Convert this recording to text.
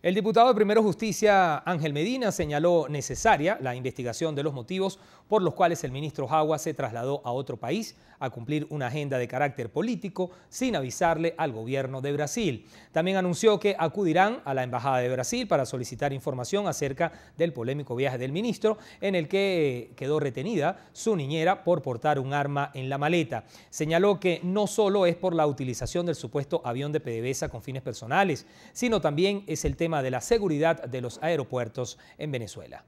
El diputado de Primero Justicia Ángel Medina señaló necesaria la investigación de los motivos por los cuales el ministro Jagua se trasladó a otro país a cumplir una agenda de carácter político sin avisarle al gobierno de Brasil. También anunció que acudirán a la Embajada de Brasil para solicitar información acerca del polémico viaje del ministro en el que quedó retenida su niñera por portar un arma en la maleta. Señaló que no solo es por la utilización del supuesto avión de PDVSA con fines personales, sino también es el tema de la seguridad de los aeropuertos en Venezuela.